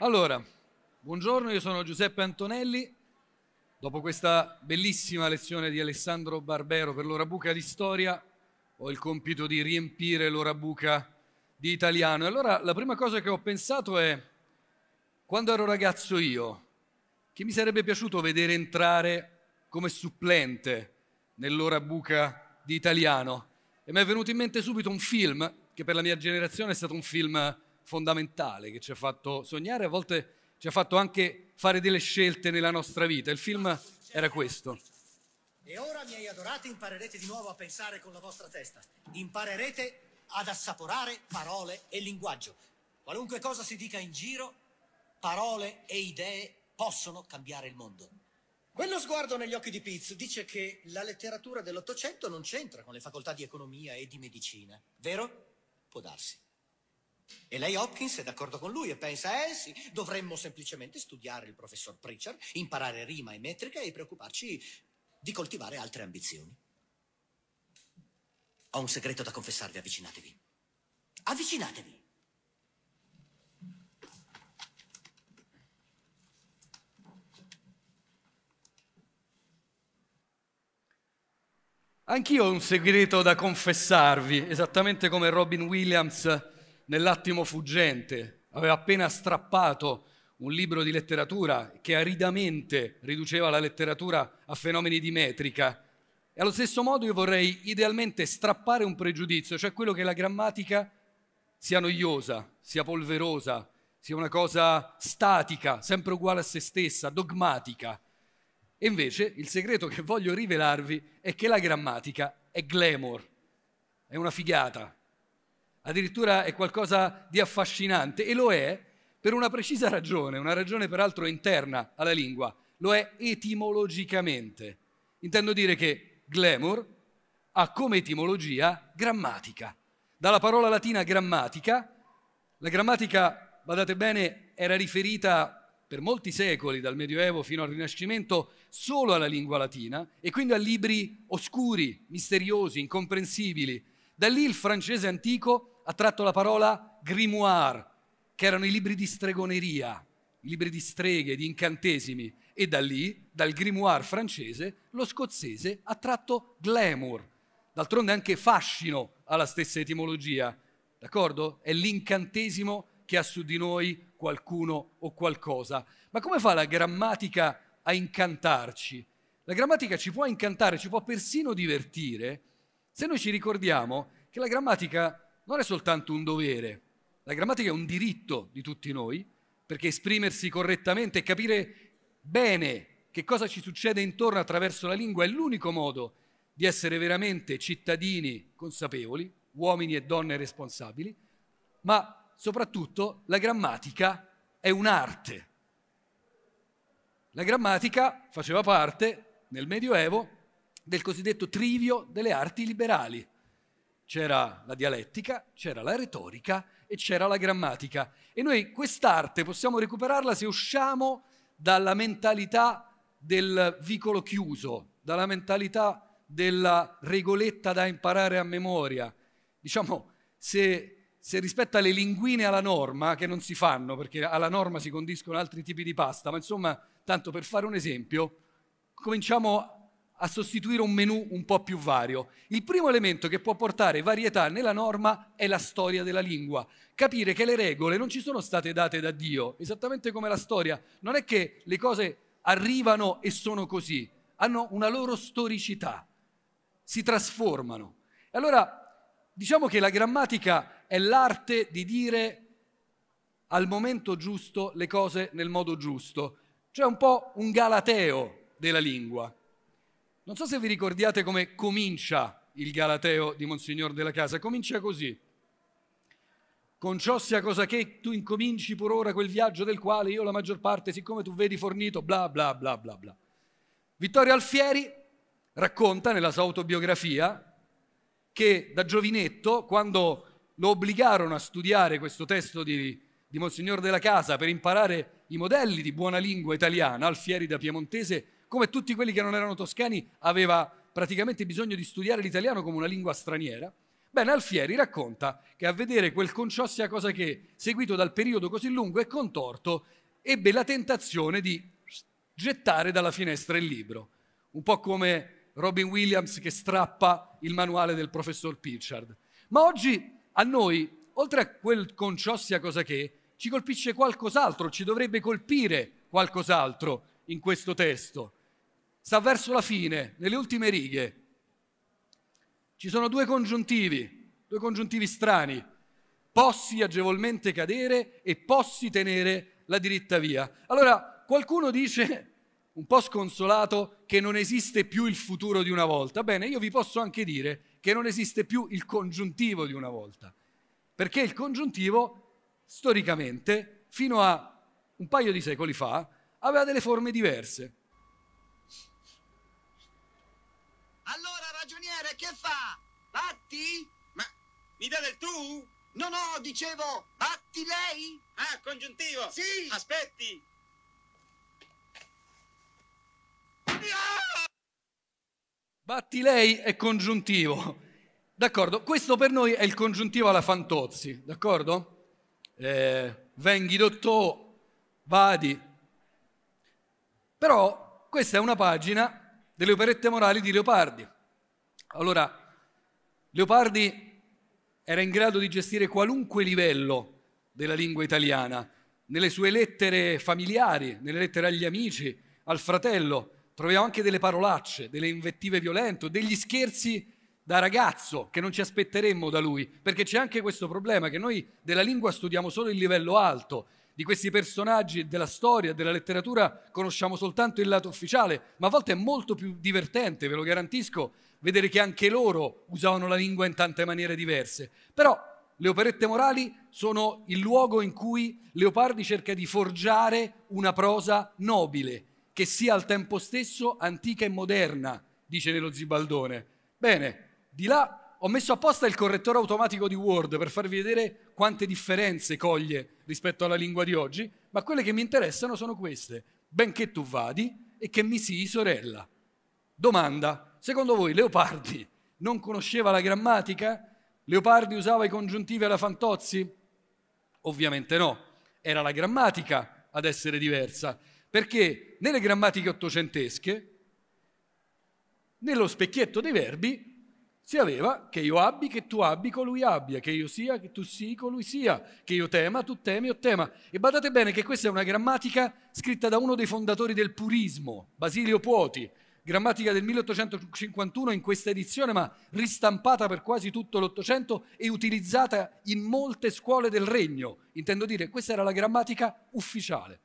Allora, buongiorno, io sono Giuseppe Antonelli. Dopo questa bellissima lezione di Alessandro Barbero per l'ora buca di storia, ho il compito di riempire l'ora buca di italiano. allora la prima cosa che ho pensato è, quando ero ragazzo io, che mi sarebbe piaciuto vedere entrare come supplente nell'ora buca di italiano. E mi è venuto in mente subito un film, che per la mia generazione è stato un film fondamentale che ci ha fatto sognare, a volte ci ha fatto anche fare delle scelte nella nostra vita. Il film era questo. E ora, miei adorati, imparerete di nuovo a pensare con la vostra testa. Imparerete ad assaporare parole e linguaggio. Qualunque cosa si dica in giro, parole e idee possono cambiare il mondo. Quello sguardo negli occhi di Piz dice che la letteratura dell'Ottocento non c'entra con le facoltà di economia e di medicina, vero? Può darsi. E lei Hopkins è d'accordo con lui e pensa, eh sì, dovremmo semplicemente studiare il professor Pritchard, imparare rima e metrica e preoccuparci di coltivare altre ambizioni. Ho un segreto da confessarvi, avvicinatevi. Avvicinatevi. Anch'io ho un segreto da confessarvi, esattamente come Robin Williams nell'attimo fuggente, aveva appena strappato un libro di letteratura che aridamente riduceva la letteratura a fenomeni di metrica. E allo stesso modo io vorrei idealmente strappare un pregiudizio, cioè quello che la grammatica sia noiosa, sia polverosa, sia una cosa statica, sempre uguale a se stessa, dogmatica. E invece il segreto che voglio rivelarvi è che la grammatica è glamour, è una figata, addirittura è qualcosa di affascinante e lo è per una precisa ragione, una ragione peraltro interna alla lingua, lo è etimologicamente. Intendo dire che glamour ha come etimologia grammatica. Dalla parola latina grammatica, la grammatica, badate bene, era riferita per molti secoli, dal Medioevo fino al Rinascimento, solo alla lingua latina e quindi a libri oscuri, misteriosi, incomprensibili. Da lì il francese antico ha tratto la parola grimoire, che erano i libri di stregoneria, i libri di streghe, di incantesimi, e da lì, dal grimoire francese, lo scozzese ha tratto glamour. D'altronde anche fascino ha la stessa etimologia, d'accordo? È l'incantesimo che ha su di noi qualcuno o qualcosa. Ma come fa la grammatica a incantarci? La grammatica ci può incantare, ci può persino divertire, se noi ci ricordiamo che la grammatica non è soltanto un dovere, la grammatica è un diritto di tutti noi, perché esprimersi correttamente e capire bene che cosa ci succede intorno attraverso la lingua è l'unico modo di essere veramente cittadini consapevoli, uomini e donne responsabili, ma soprattutto la grammatica è un'arte. La grammatica faceva parte, nel Medioevo, del cosiddetto trivio delle arti liberali c'era la dialettica, c'era la retorica e c'era la grammatica. E noi quest'arte possiamo recuperarla se usciamo dalla mentalità del vicolo chiuso, dalla mentalità della regoletta da imparare a memoria. Diciamo, se, se rispetta le linguine alla norma, che non si fanno perché alla norma si condiscono altri tipi di pasta, ma insomma, tanto per fare un esempio, cominciamo a sostituire un menu un po' più vario. Il primo elemento che può portare varietà nella norma è la storia della lingua. Capire che le regole non ci sono state date da Dio, esattamente come la storia. Non è che le cose arrivano e sono così, hanno una loro storicità, si trasformano. Allora, diciamo che la grammatica è l'arte di dire al momento giusto le cose nel modo giusto, cioè un po' un galateo della lingua. Non so se vi ricordiate come comincia il Galateo di Monsignor della Casa. Comincia così. Con ciò sia cosa che tu incominci pur ora quel viaggio del quale io la maggior parte, siccome tu vedi fornito, bla bla bla bla bla. Vittorio Alfieri racconta nella sua autobiografia che da giovinetto, quando lo obbligarono a studiare questo testo di, di Monsignor della Casa per imparare i modelli di buona lingua italiana, Alfieri da piemontese come tutti quelli che non erano toscani, aveva praticamente bisogno di studiare l'italiano come una lingua straniera. Bene, Alfieri racconta che a vedere quel Conciossia cosa che, seguito dal periodo così lungo e contorto, ebbe la tentazione di gettare dalla finestra il libro, un po' come Robin Williams che strappa il manuale del professor Pritchard. Ma oggi a noi, oltre a quel Conciossia cosa che, ci colpisce qualcos'altro, ci dovrebbe colpire qualcos'altro in questo testo sta verso la fine, nelle ultime righe. Ci sono due congiuntivi, due congiuntivi strani. Possi agevolmente cadere e possi tenere la diritta via. Allora, qualcuno dice, un po' sconsolato, che non esiste più il futuro di una volta. Bene, io vi posso anche dire che non esiste più il congiuntivo di una volta. Perché il congiuntivo, storicamente, fino a un paio di secoli fa, aveva delle forme diverse. Batti? Ma mi dà del tu? No, no, dicevo, batti lei? Ah, congiuntivo. Sì. Aspetti. Batti lei è congiuntivo. D'accordo, questo per noi è il congiuntivo alla Fantozzi, d'accordo? Eh, venghi dottò, vadi. Però questa è una pagina delle operette morali di Leopardi. Allora, Leopardi era in grado di gestire qualunque livello della lingua italiana, nelle sue lettere familiari, nelle lettere agli amici, al fratello, troviamo anche delle parolacce, delle invettive violente, degli scherzi da ragazzo che non ci aspetteremmo da lui, perché c'è anche questo problema che noi della lingua studiamo solo il livello alto, di questi personaggi della storia, della letteratura conosciamo soltanto il lato ufficiale, ma a volte è molto più divertente, ve lo garantisco, vedere che anche loro usavano la lingua in tante maniere diverse. Però le operette morali sono il luogo in cui Leopardi cerca di forgiare una prosa nobile, che sia al tempo stesso antica e moderna, dice nello Zibaldone. Bene, di là ho messo apposta il correttore automatico di Word per farvi vedere quante differenze coglie rispetto alla lingua di oggi, ma quelle che mi interessano sono queste. Benché tu vadi e che mi sii sorella. Domanda, Secondo voi Leopardi non conosceva la grammatica? Leopardi usava i congiuntivi alla Fantozzi? Ovviamente no, era la grammatica ad essere diversa, perché nelle grammatiche ottocentesche, nello specchietto dei verbi, si aveva che io abbi, che tu abbi, colui abbia, che io sia, che tu sii, colui sia, che io tema, tu temi, o tema. E badate bene che questa è una grammatica scritta da uno dei fondatori del purismo, Basilio Puoti, Grammatica del 1851 in questa edizione, ma ristampata per quasi tutto l'Ottocento e utilizzata in molte scuole del regno. Intendo dire, questa era la grammatica ufficiale.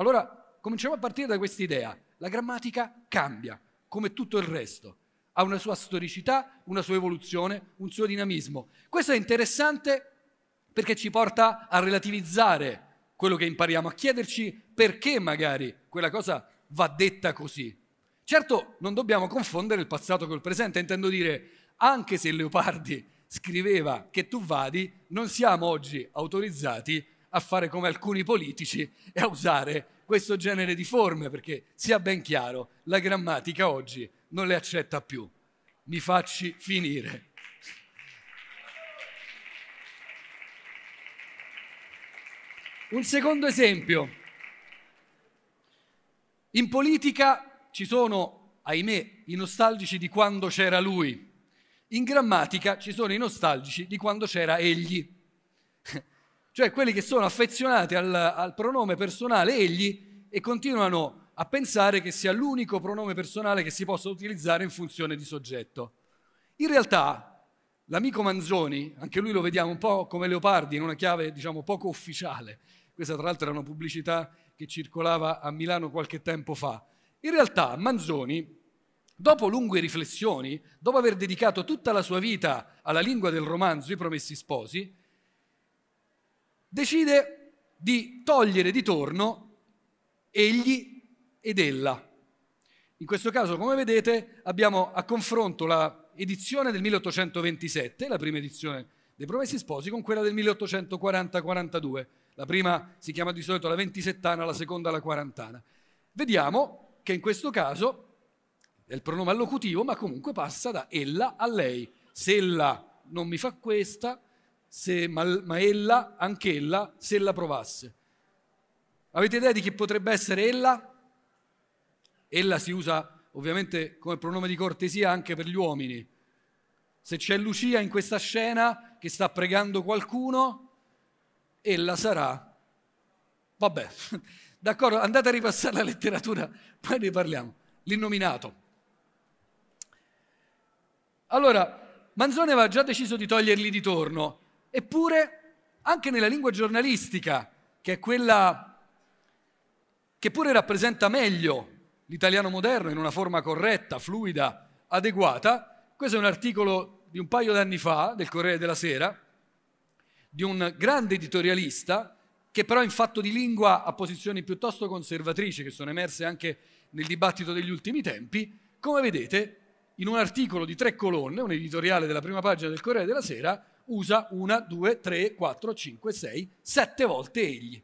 Allora, cominciamo a partire da questa idea. La grammatica cambia, come tutto il resto. Ha una sua storicità, una sua evoluzione, un suo dinamismo. Questo è interessante perché ci porta a relativizzare quello che impariamo, a chiederci perché magari quella cosa va detta così. Certo, non dobbiamo confondere il passato col presente, intendo dire, anche se Leopardi scriveva che tu vadi, non siamo oggi autorizzati a fare come alcuni politici e a usare questo genere di forme, perché sia ben chiaro, la grammatica oggi non le accetta più. Mi facci finire. Un secondo esempio. In politica ci sono, ahimè, i nostalgici di quando c'era lui. In grammatica ci sono i nostalgici di quando c'era egli. cioè quelli che sono affezionati al, al pronome personale egli e continuano a pensare che sia l'unico pronome personale che si possa utilizzare in funzione di soggetto. In realtà l'amico Manzoni, anche lui lo vediamo un po' come Leopardi in una chiave diciamo poco ufficiale, questa tra l'altro era una pubblicità che circolava a Milano qualche tempo fa, in realtà Manzoni, dopo lunghe riflessioni, dopo aver dedicato tutta la sua vita alla lingua del romanzo I Promessi Sposi, decide di togliere di torno egli ed ella. In questo caso, come vedete, abbiamo a confronto la edizione del 1827, la prima edizione dei Promessi Sposi, con quella del 1840-42. La prima si chiama di solito la ventisettana, la seconda la quarantana. Vediamo che in questo caso è il pronome allocutivo, ma comunque passa da ella a lei. Se ella non mi fa questa, se, ma, ma ella, anche ella, se la provasse. Avete idea di chi potrebbe essere ella? Ella si usa ovviamente come pronome di cortesia anche per gli uomini. Se c'è Lucia in questa scena che sta pregando qualcuno, ella sarà. Vabbè, D'accordo? Andate a ripassare la letteratura, poi ne parliamo. L'innominato. Allora, Manzone aveva già deciso di toglierli di torno, eppure anche nella lingua giornalistica, che è quella che pure rappresenta meglio l'italiano moderno in una forma corretta, fluida, adeguata, questo è un articolo di un paio d'anni fa del Corriere della Sera, di un grande editorialista che però in fatto di lingua ha posizioni piuttosto conservatrici che sono emerse anche nel dibattito degli ultimi tempi, come vedete in un articolo di tre colonne, un editoriale della prima pagina del Corriere della Sera, usa una, due, tre, quattro, cinque, sei, sette volte egli.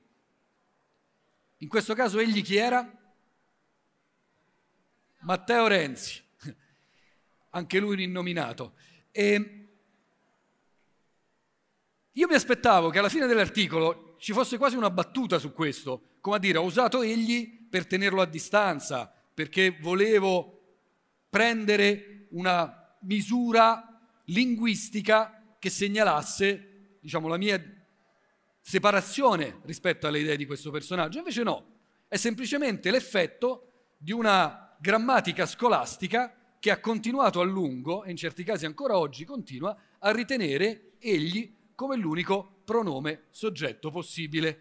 In questo caso egli chi era? Matteo Renzi, anche lui un E ehm, io mi aspettavo che alla fine dell'articolo ci fosse quasi una battuta su questo, come a dire, ho usato egli per tenerlo a distanza, perché volevo prendere una misura linguistica che segnalasse, diciamo, la mia separazione rispetto alle idee di questo personaggio. Invece no, è semplicemente l'effetto di una grammatica scolastica che ha continuato a lungo, e in certi casi ancora oggi continua, a ritenere egli come l'unico pronome soggetto possibile.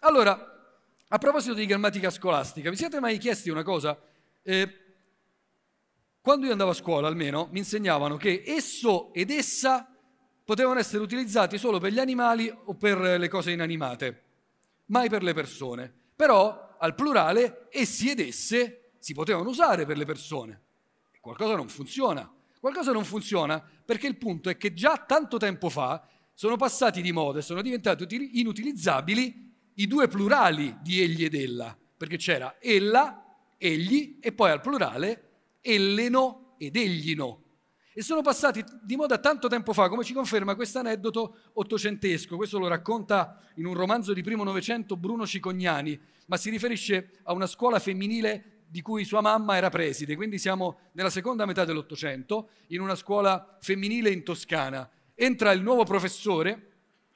Allora, a proposito di grammatica scolastica, vi siete mai chiesti una cosa? Eh, quando io andavo a scuola, almeno, mi insegnavano che esso ed essa potevano essere utilizzati solo per gli animali o per le cose inanimate, mai per le persone. Però al plurale essi ed esse si potevano usare per le persone. Qualcosa non funziona. Qualcosa non funziona perché il punto è che già tanto tempo fa sono passati di moda e sono diventati inutilizzabili i due plurali di egli ed ella, perché c'era ella, egli e poi al plurale elleno ed eglino. E sono passati di moda tanto tempo fa, come ci conferma questo aneddoto ottocentesco. Questo lo racconta in un romanzo di primo novecento Bruno Cicognani, ma si riferisce a una scuola femminile di cui sua mamma era preside, quindi siamo nella seconda metà dell'Ottocento, in una scuola femminile in Toscana. Entra il nuovo professore,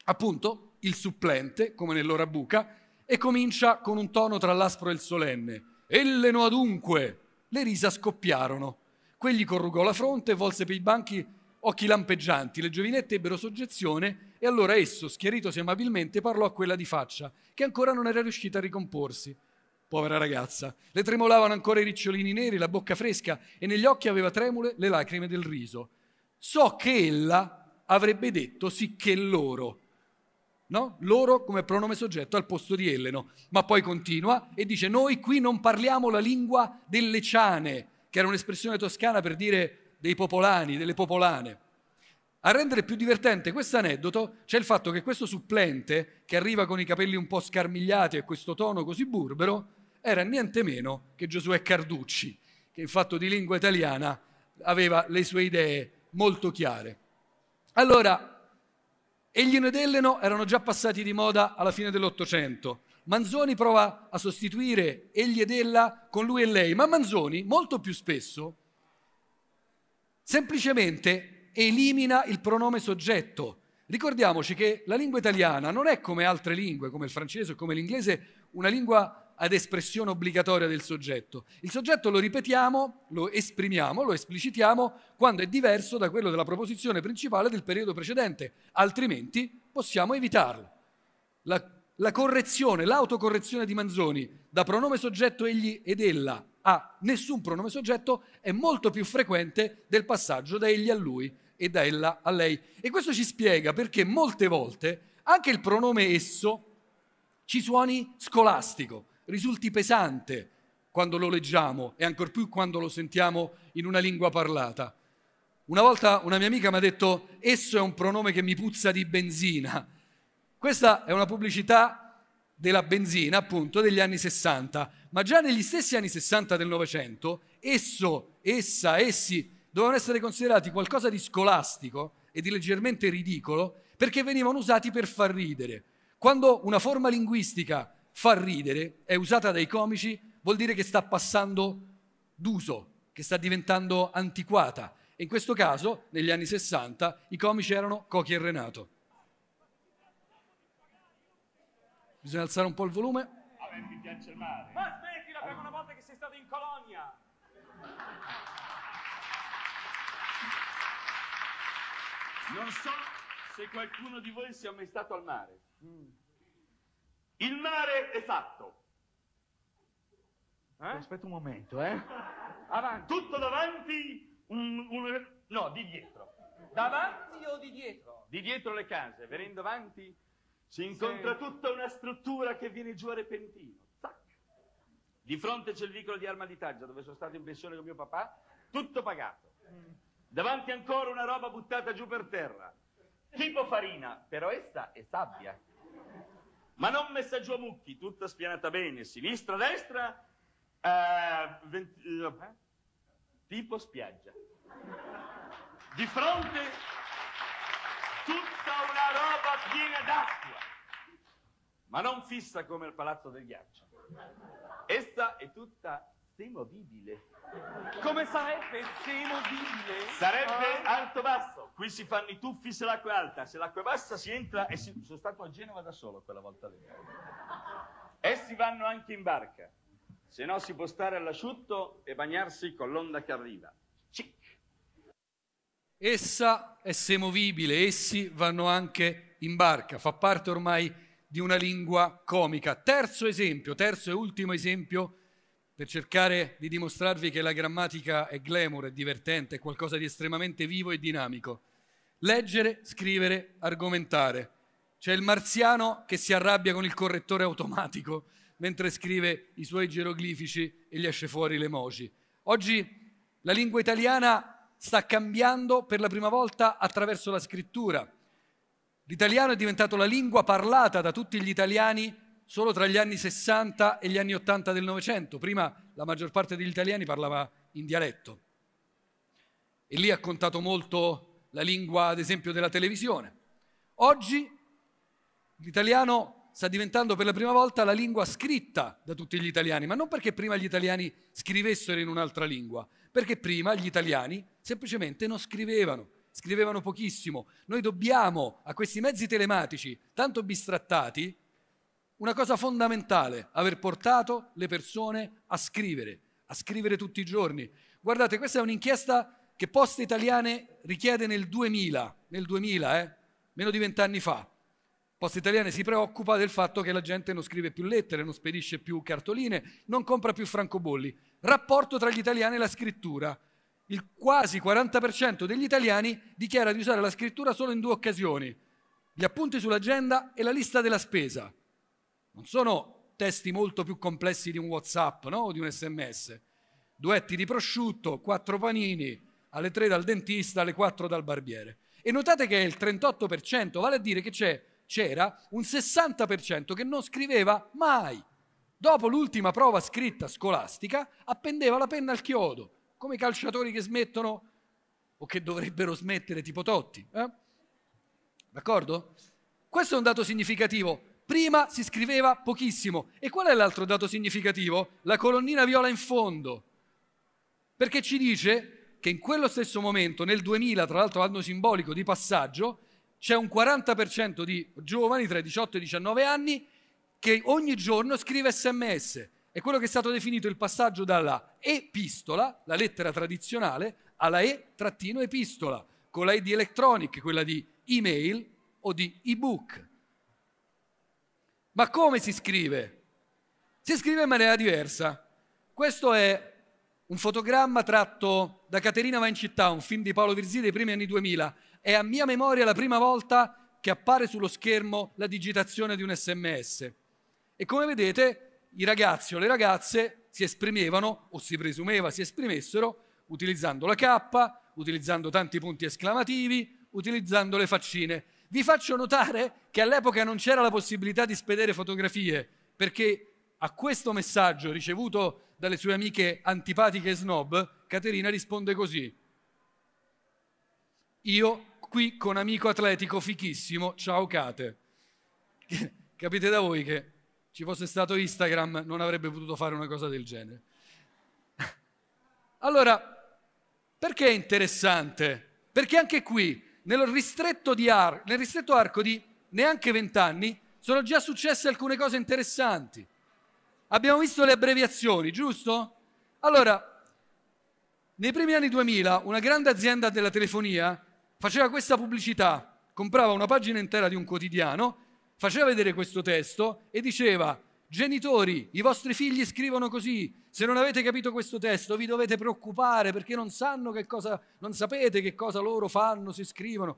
appunto, il supplente, come nell'ora buca, e comincia con un tono tra l'aspro e il solenne. Elleno adunque! Le risa scoppiarono. Quegli corrugò la fronte, e volse per i banchi occhi lampeggianti. Le giovinette ebbero soggezione e allora esso, schieritosi amabilmente, parlò a quella di faccia, che ancora non era riuscita a ricomporsi. Povera ragazza, le tremolavano ancora i ricciolini neri, la bocca fresca e negli occhi aveva tremule le lacrime del riso. So che ella, avrebbe detto sicché loro, no? Loro come pronome soggetto al posto di Elleno. Ma poi continua e dice noi qui non parliamo la lingua delle ciane, che era un'espressione toscana per dire dei popolani, delle popolane. A rendere più divertente questo aneddoto c'è il fatto che questo supplente, che arriva con i capelli un po' scarmigliati e questo tono così burbero, era niente meno che Giosuè Carducci, che in fatto di lingua italiana aveva le sue idee molto chiare. Allora, Eglino ed Elleno erano già passati di moda alla fine dell'Ottocento. Manzoni prova a sostituire egli ed ella con lui e lei, ma Manzoni molto più spesso semplicemente elimina il pronome soggetto. Ricordiamoci che la lingua italiana non è come altre lingue, come il francese o come l'inglese, una lingua ad espressione obbligatoria del soggetto. Il soggetto lo ripetiamo, lo esprimiamo, lo esplicitiamo quando è diverso da quello della proposizione principale del periodo precedente, altrimenti possiamo evitarlo. La, la correzione, l'autocorrezione di Manzoni da pronome soggetto egli ed ella a nessun pronome soggetto è molto più frequente del passaggio da egli a lui e da ella a lei. E questo ci spiega perché molte volte anche il pronome esso ci suoni scolastico, risulti pesante quando lo leggiamo e ancor più quando lo sentiamo in una lingua parlata. Una volta una mia amica mi ha detto, esso è un pronome che mi puzza di benzina. Questa è una pubblicità della benzina, appunto, degli anni 60, ma già negli stessi anni 60 del Novecento, esso, essa, essi dovevano essere considerati qualcosa di scolastico e di leggermente ridicolo perché venivano usati per far ridere. Quando una forma linguistica far ridere, è usata dai comici, vuol dire che sta passando d'uso, che sta diventando antiquata. in questo caso, negli anni 60, i comici erano Cochi e Renato. Bisogna alzare un po' il volume. Vabbè, mi piace il mare. Ma smettila per una volta che sei stato in colonia. Non so se qualcuno di voi sia mai stato al mare. Mm. Il mare esatto. Eh? Aspetta un momento, eh? Avanti. Tutto davanti, un, un, no, di dietro. Davanti o di dietro? Di dietro le case, venendo avanti si incontra sì. tutta una struttura che viene giù a repentino. Zac. Di fronte c'è il vicolo di Arma di Taggia, dove sono stato in pensione con mio papà, tutto pagato. Mm. Davanti ancora una roba buttata giù per terra, tipo farina, però essa è sabbia. Ma non messaggio a Mucchi, tutta spianata bene, sinistra, destra, eh, venti, eh, tipo spiaggia. Di fronte tutta una roba piena d'acqua, ma non fissa come il palazzo del ghiaccio. Essa è tutta semovibile. Come sarebbe semovibile? Sarebbe ah. alto-basso. Qui si fanno i tuffi se l'acqua è alta, se l'acqua è bassa si entra e si... Sono stato a Genova da solo quella volta lì. Essi vanno anche in barca, se no si può stare all'asciutto e bagnarsi con l'onda che arriva. Cic. Essa è semovibile, essi vanno anche in barca, fa parte ormai di una lingua comica. Terzo esempio, terzo e ultimo esempio per cercare di dimostrarvi che la grammatica è glamour, è divertente, è qualcosa di estremamente vivo e dinamico. Leggere, scrivere, argomentare. C'è il marziano che si arrabbia con il correttore automatico mentre scrive i suoi geroglifici e gli esce fuori le emoji. Oggi la lingua italiana sta cambiando per la prima volta attraverso la scrittura. L'italiano è diventato la lingua parlata da tutti gli italiani solo tra gli anni 60 e gli anni 80 del Novecento. Prima la maggior parte degli italiani parlava in dialetto. E lì ha contato molto la lingua, ad esempio, della televisione. Oggi l'italiano sta diventando per la prima volta la lingua scritta da tutti gli italiani, ma non perché prima gli italiani scrivessero in un'altra lingua, perché prima gli italiani semplicemente non scrivevano, scrivevano pochissimo. Noi dobbiamo a questi mezzi telematici tanto bistrattati una cosa fondamentale, aver portato le persone a scrivere, a scrivere tutti i giorni. Guardate, questa è un'inchiesta che Poste Italiane richiede nel 2000, nel 2000, eh? meno di vent'anni fa. Poste Italiane si preoccupa del fatto che la gente non scrive più lettere, non spedisce più cartoline, non compra più francobolli. Rapporto tra gli italiani e la scrittura. Il quasi 40% degli italiani dichiara di usare la scrittura solo in due occasioni, gli appunti sull'agenda e la lista della spesa. Non sono testi molto più complessi di un WhatsApp no? o di un SMS. Duetti di prosciutto, quattro panini, alle tre dal dentista, alle quattro dal barbiere. E notate che è il 38%, vale a dire che c'era un 60% che non scriveva mai. Dopo l'ultima prova scritta scolastica, appendeva la penna al chiodo, come i calciatori che smettono o che dovrebbero smettere tipo Totti. Eh? D'accordo? Questo è un dato significativo. Prima si scriveva pochissimo. E qual è l'altro dato significativo? La colonnina viola in fondo. Perché ci dice che in quello stesso momento, nel 2000, tra l'altro anno simbolico di passaggio, c'è un 40% di giovani tra i 18 e i 19 anni che ogni giorno scrive sms. È quello che è stato definito il passaggio dalla epistola, la lettera tradizionale, alla e-epistola, con la e di electronic, quella di email o di ebook. Ma come si scrive? Si scrive in maniera diversa. Questo è un fotogramma tratto da Caterina va in città, un film di Paolo Virzì dei primi anni 2000. È a mia memoria la prima volta che appare sullo schermo la digitazione di un sms. E come vedete, i ragazzi o le ragazze si esprimevano, o si presumeva si esprimessero, utilizzando la K, utilizzando tanti punti esclamativi, utilizzando le faccine. Vi faccio notare che all'epoca non c'era la possibilità di spedire fotografie, perché a questo messaggio ricevuto dalle sue amiche antipatiche e snob, Caterina risponde così. Io qui con amico atletico fichissimo, ciao Cate. Capite da voi che ci fosse stato Instagram non avrebbe potuto fare una cosa del genere. allora, perché è interessante? Perché anche qui nel ristretto, ar- nel ristretto arco di neanche vent'anni sono già successe alcune cose interessanti. Abbiamo visto le abbreviazioni, giusto? Allora, nei primi anni 2000 una grande azienda della telefonia faceva questa pubblicità, comprava una pagina intera di un quotidiano, faceva vedere questo testo e diceva Genitori, i vostri figli scrivono così. Se non avete capito questo testo, vi dovete preoccupare perché non sanno che cosa, non sapete che cosa loro fanno, si scrivono.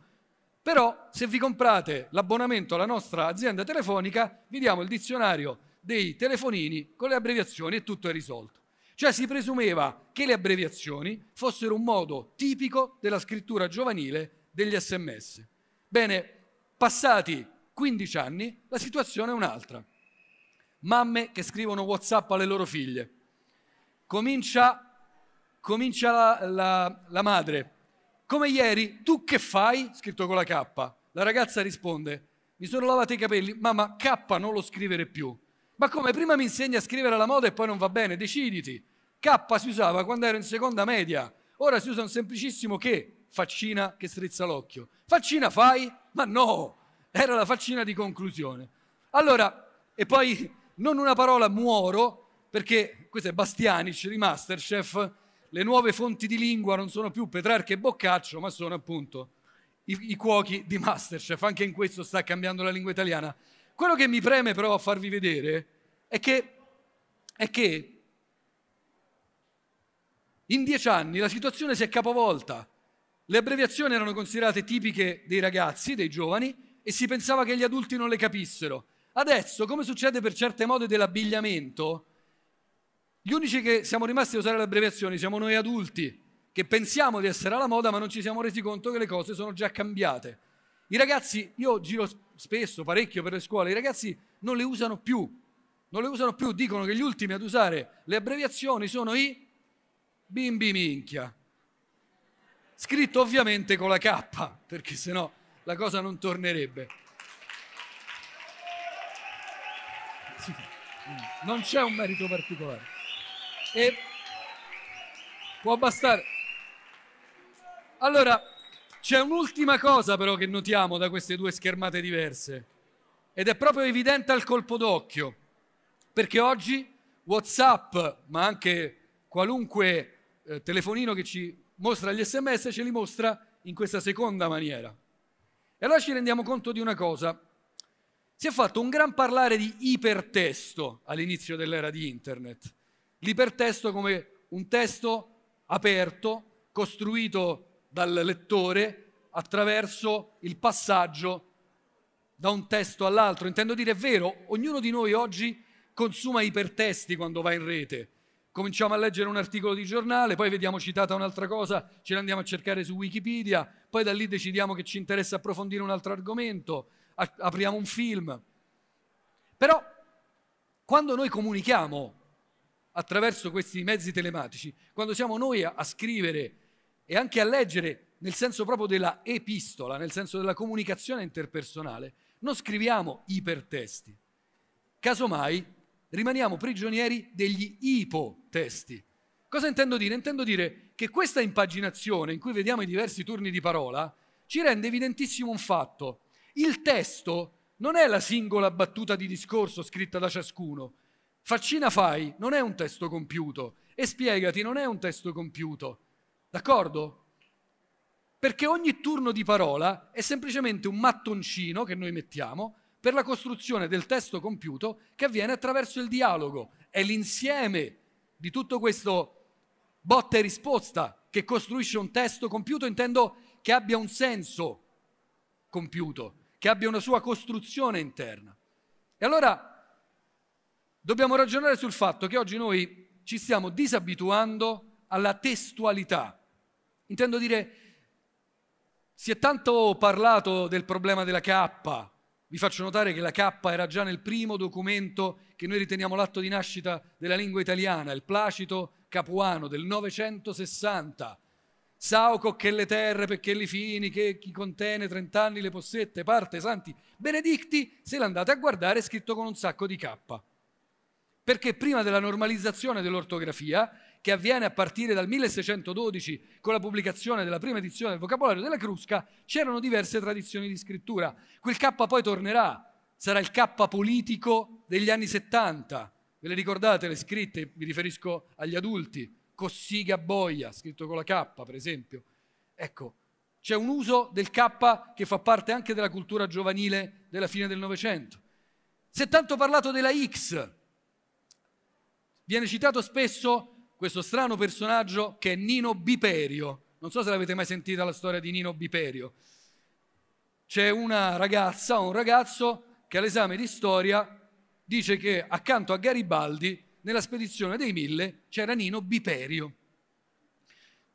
Però se vi comprate l'abbonamento alla nostra azienda telefonica, vi diamo il dizionario dei telefonini con le abbreviazioni e tutto è risolto. Cioè si presumeva che le abbreviazioni fossero un modo tipico della scrittura giovanile degli sms. Bene, passati 15 anni, la situazione è un'altra mamme che scrivono WhatsApp alle loro figlie. Comincia, comincia la, la, la madre. Come ieri, tu che fai? Scritto con la K. La ragazza risponde, mi sono lavato i capelli, mamma K non lo scrivere più. Ma come? Prima mi insegni a scrivere alla moda e poi non va bene, deciditi. K si usava quando ero in seconda media, ora si usa un semplicissimo che, faccina che strizza l'occhio. Faccina fai? Ma no, era la faccina di conclusione. Allora, e poi non una parola muoro, perché questo è Bastianic di Masterchef, le nuove fonti di lingua non sono più Petrarca e Boccaccio, ma sono appunto i, i cuochi di Masterchef, anche in questo sta cambiando la lingua italiana. Quello che mi preme però a farvi vedere è che, è che in dieci anni la situazione si è capovolta. Le abbreviazioni erano considerate tipiche dei ragazzi, dei giovani, e si pensava che gli adulti non le capissero. Adesso, come succede per certe mode dell'abbigliamento, gli unici che siamo rimasti a usare le abbreviazioni siamo noi adulti, che pensiamo di essere alla moda ma non ci siamo resi conto che le cose sono già cambiate. I ragazzi, io giro spesso, parecchio per le scuole, i ragazzi non le usano più, non le usano più, dicono che gli ultimi ad usare le abbreviazioni sono i bimbi minchia. Scritto ovviamente con la K, perché sennò la cosa non tornerebbe. Mm. non c'è un merito particolare. E può bastare. Allora, c'è un'ultima cosa però che notiamo da queste due schermate diverse ed è proprio evidente al colpo d'occhio, perché oggi WhatsApp, ma anche qualunque eh, telefonino che ci mostra gli sms, ce li mostra in questa seconda maniera. E allora ci rendiamo conto di una cosa, si è fatto un gran parlare di ipertesto all'inizio dell'era di Internet. L'ipertesto come un testo aperto, costruito dal lettore attraverso il passaggio da un testo all'altro. Intendo dire, è vero, ognuno di noi oggi consuma ipertesti quando va in rete. Cominciamo a leggere un articolo di giornale, poi vediamo citata un'altra cosa, ce l'andiamo a cercare su Wikipedia, poi da lì decidiamo che ci interessa approfondire un altro argomento apriamo un film. Però quando noi comunichiamo attraverso questi mezzi telematici, quando siamo noi a, scrivere e anche a leggere nel senso proprio della epistola, nel senso della comunicazione interpersonale, non scriviamo ipertesti. Casomai rimaniamo prigionieri degli ipotesti. Cosa intendo dire? Intendo dire che questa impaginazione in cui vediamo i diversi turni di parola ci rende evidentissimo un fatto, il testo non è la singola battuta di discorso scritta da ciascuno. Faccina fai non è un testo compiuto e spiegati non è un testo compiuto. D'accordo? Perché ogni turno di parola è semplicemente un mattoncino che noi mettiamo per la costruzione del testo compiuto che avviene attraverso il dialogo. È l'insieme di tutto questo botta e risposta che costruisce un testo compiuto, intendo che abbia un senso compiuto che abbia una sua costruzione interna. E allora dobbiamo ragionare sul fatto che oggi noi ci stiamo disabituando alla testualità. Intendo dire, si è tanto parlato del problema della K, vi faccio notare che la K era già nel primo documento che noi riteniamo l'atto di nascita della lingua italiana, il Placito Capuano del 960, Sauco che le terre, perché li fini, che chi contene trent'anni le possette, parte santi, benedicti, se l'andate a guardare è scritto con un sacco di K. Perché prima della normalizzazione dell'ortografia, che avviene a partire dal 1612 con la pubblicazione della prima edizione del vocabolario della Crusca, c'erano diverse tradizioni di scrittura. Quel K poi tornerà, sarà il K politico degli anni 70. Ve le ricordate le scritte? Mi riferisco agli adulti Cossiga Boia, scritto con la K per esempio. Ecco, c'è un uso del K che fa parte anche della cultura giovanile della fine del Novecento. Si è tanto parlato della X. Viene citato spesso questo strano personaggio che è Nino Biperio. Non so se l'avete mai sentita la storia di Nino Biperio. C'è una ragazza o un ragazzo che all'esame di storia dice che accanto a Garibaldi nella spedizione dei mille c'era Nino Biperio.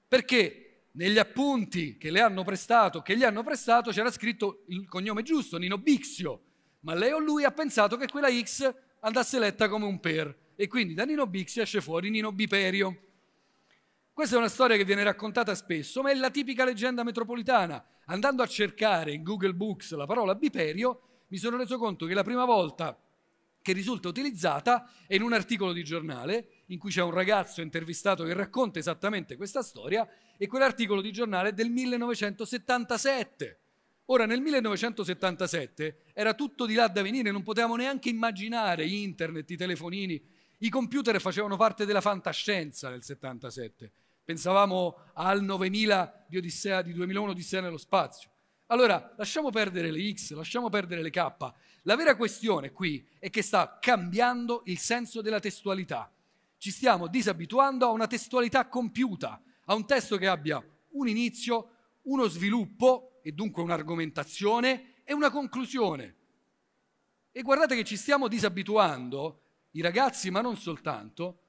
Perché negli appunti che le hanno prestato, che gli hanno prestato, c'era scritto il cognome giusto, Nino Bixio, ma lei o lui ha pensato che quella X andasse letta come un per. E quindi da Nino Bixio esce fuori Nino Biperio. Questa è una storia che viene raccontata spesso, ma è la tipica leggenda metropolitana. Andando a cercare in Google Books la parola Biperio, mi sono reso conto che la prima volta che risulta utilizzata in un articolo di giornale in cui c'è un ragazzo intervistato che racconta esattamente questa storia e quell'articolo di giornale è del 1977. Ora, nel 1977 era tutto di là da venire, non potevamo neanche immaginare internet, i telefonini, i computer facevano parte della fantascienza nel 77. Pensavamo al 9000 di Odissea, di 2001 Odissea nello spazio. Allora, lasciamo perdere le X, lasciamo perdere le K. La vera questione qui è che sta cambiando il senso della testualità. Ci stiamo disabituando a una testualità compiuta, a un testo che abbia un inizio, uno sviluppo e dunque un'argomentazione e una conclusione. E guardate che ci stiamo disabituando, i ragazzi, ma non soltanto,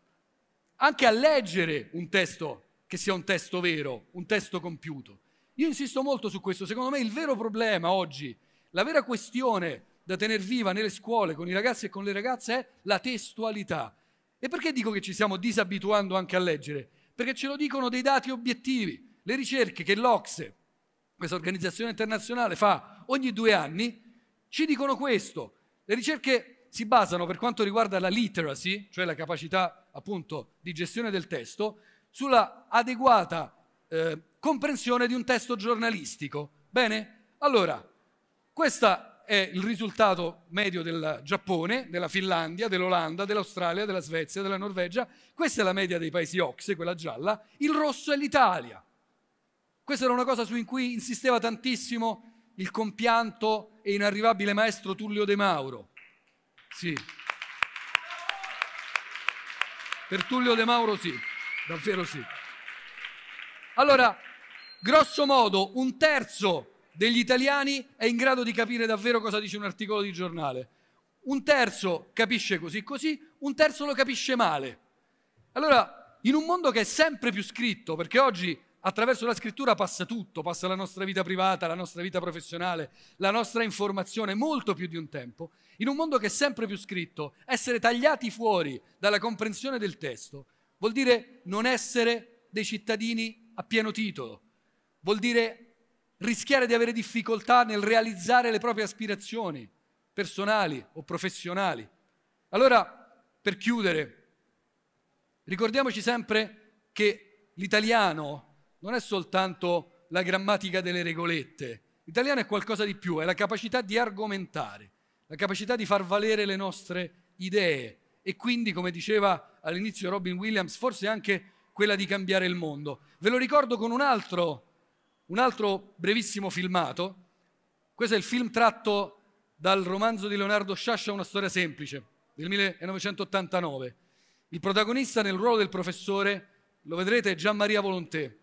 anche a leggere un testo che sia un testo vero, un testo compiuto. Io insisto molto su questo, secondo me il vero problema oggi, la vera questione da tenere viva nelle scuole con i ragazzi e con le ragazze è la testualità. E perché dico che ci stiamo disabituando anche a leggere? Perché ce lo dicono dei dati obiettivi. Le ricerche che l'Ocse, questa organizzazione internazionale, fa ogni due anni ci dicono questo. Le ricerche si basano per quanto riguarda la literacy, cioè la capacità appunto di gestione del testo, sulla adeguata eh, comprensione di un testo giornalistico. Bene? Allora, questo è il risultato medio del Giappone, della Finlandia, dell'Olanda, dell'Australia, della Svezia, della Norvegia. Questa è la media dei paesi Ox, quella gialla. Il rosso è l'Italia. Questa era una cosa su cui insisteva tantissimo il compianto e inarrivabile maestro Tullio De Mauro. Sì. Per Tullio De Mauro sì, davvero sì. Allora, grosso modo, un terzo degli italiani è in grado di capire davvero cosa dice un articolo di giornale. Un terzo capisce così così, un terzo lo capisce male. Allora, in un mondo che è sempre più scritto, perché oggi attraverso la scrittura passa tutto, passa la nostra vita privata, la nostra vita professionale, la nostra informazione, molto più di un tempo, in un mondo che è sempre più scritto, essere tagliati fuori dalla comprensione del testo vuol dire non essere dei cittadini a pieno titolo, vuol dire rischiare di avere difficoltà nel realizzare le proprie aspirazioni personali o professionali. Allora, per chiudere, ricordiamoci sempre che l'italiano non è soltanto la grammatica delle regolette, l'italiano è qualcosa di più, è la capacità di argomentare, la capacità di far valere le nostre idee e quindi, come diceva all'inizio Robin Williams, forse anche quella di cambiare il mondo. Ve lo ricordo con un altro, un altro brevissimo filmato. Questo è il film tratto dal romanzo di Leonardo Sciascia Una storia semplice del 1989. Il protagonista nel ruolo del professore, lo vedrete, è Gianmaria Volonté.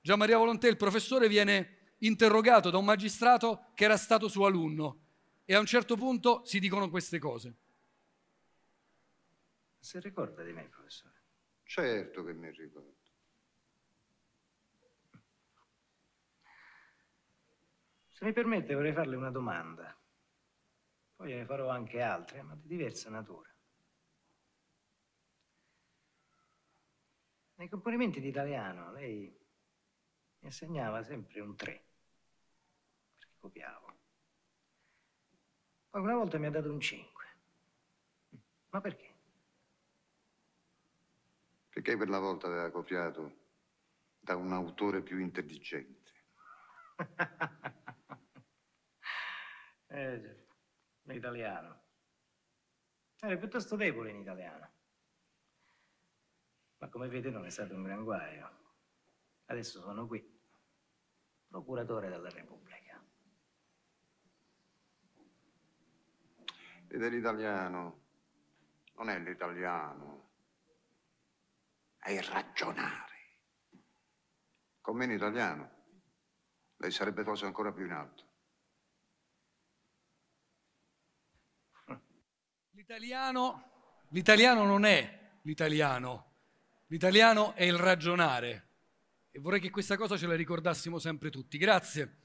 Gianmaria Volonté, il professore, viene interrogato da un magistrato che era stato suo alunno e a un certo punto si dicono queste cose. Si ricorda di me, professore? Certo che mi ricordo. Se mi permette vorrei farle una domanda. Poi ne farò anche altre, ma di diversa natura. Nei componimenti di italiano lei mi assegnava sempre un 3, perché copiavo. Poi una volta mi ha dato un 5. Ma perché? perché per la volta aveva copiato da un autore più intelligente. eh, l'italiano. Era eh, piuttosto debole in italiano. Ma come vede non è stato un gran guaio. Adesso sono qui, procuratore della Repubblica. Ed è l'italiano, non è l'italiano è il ragionare. Con me in italiano, lei sarebbe forse ancora più in alto. L'italiano, l'italiano non è l'italiano, l'italiano è il ragionare. E vorrei che questa cosa ce la ricordassimo sempre tutti. Grazie.